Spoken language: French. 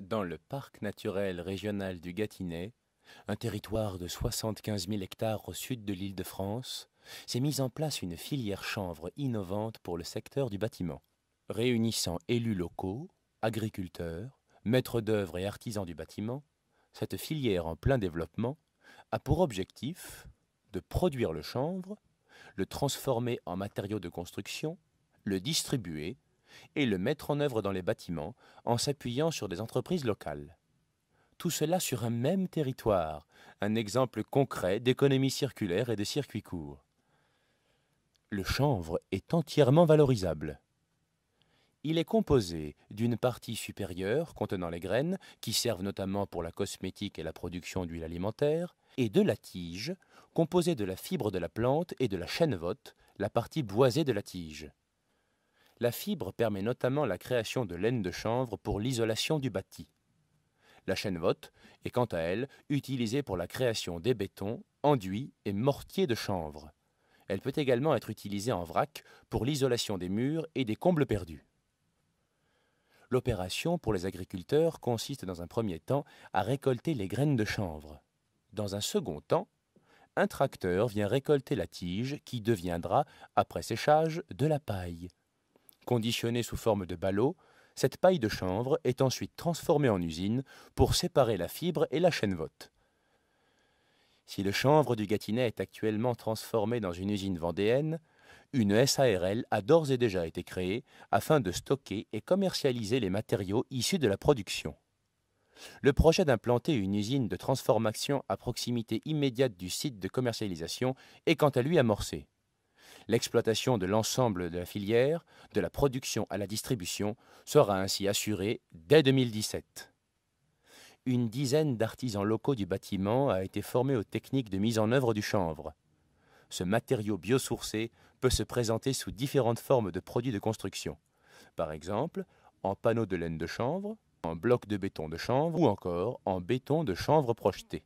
dans le parc naturel régional du Gâtinais, un territoire de 75 000 hectares au sud de l'île de France, s'est mise en place une filière chanvre innovante pour le secteur du bâtiment, réunissant élus locaux, agriculteurs, maîtres d'œuvre et artisans du bâtiment. Cette filière en plein développement a pour objectif de produire le chanvre, le transformer en matériau de construction, le distribuer et le mettre en œuvre dans les bâtiments en s'appuyant sur des entreprises locales. Tout cela sur un même territoire, un exemple concret d'économie circulaire et de circuit courts. Le chanvre est entièrement valorisable. Il est composé d'une partie supérieure contenant les graines, qui servent notamment pour la cosmétique et la production d'huile alimentaire, et de la tige, composée de la fibre de la plante et de la chènevotte, la partie boisée de la tige. La fibre permet notamment la création de laine de chanvre pour l'isolation du bâti. La vote est quant à elle utilisée pour la création des bétons, enduits et mortiers de chanvre. Elle peut également être utilisée en vrac pour l'isolation des murs et des combles perdus. L'opération pour les agriculteurs consiste dans un premier temps à récolter les graines de chanvre. Dans un second temps, un tracteur vient récolter la tige qui deviendra, après séchage, de la paille. Conditionnée sous forme de ballot, cette paille de chanvre est ensuite transformée en usine pour séparer la fibre et la chaîne vote. Si le chanvre du Gâtinais est actuellement transformé dans une usine vendéenne, une SARL a d'ores et déjà été créée afin de stocker et commercialiser les matériaux issus de la production. Le projet d'implanter une usine de transformation à proximité immédiate du site de commercialisation est quant à lui amorcé. L'exploitation de l'ensemble de la filière, de la production à la distribution, sera ainsi assurée dès 2017. Une dizaine d'artisans locaux du bâtiment a été formé aux techniques de mise en œuvre du chanvre. Ce matériau biosourcé peut se présenter sous différentes formes de produits de construction. Par exemple, en panneaux de laine de chanvre, en blocs de béton de chanvre ou encore en béton de chanvre projeté.